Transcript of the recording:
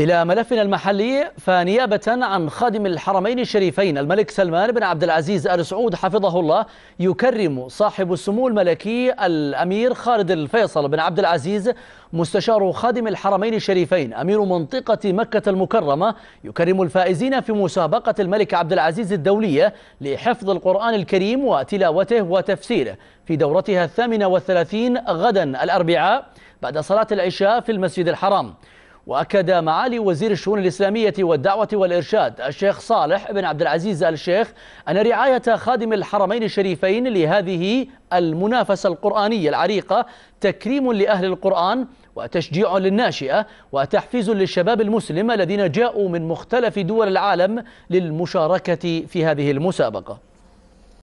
إلى ملفنا المحلي فنيابة عن خادم الحرمين الشريفين الملك سلمان بن عبد العزيز آل سعود حفظه الله يكرم صاحب السمو الملكي الأمير خالد الفيصل بن عبد العزيز مستشار خادم الحرمين الشريفين أمير منطقة مكة المكرمة يكرم الفائزين في مسابقة الملك عبد العزيز الدولية لحفظ القرآن الكريم وتلاوته وتفسيره في دورتها الثامنة والثلاثين غدا الأربعاء بعد صلاة العشاء في المسجد الحرام وأكد معالي وزير الشؤون الإسلامية والدعوة والإرشاد الشيخ صالح بن عبد العزيز الشيخ أن رعاية خادم الحرمين الشريفين لهذه المنافسة القرآنية العريقة تكريم لأهل القرآن وتشجيع للناشئة وتحفيز للشباب المسلم الذين جاءوا من مختلف دول العالم للمشاركة في هذه المسابقة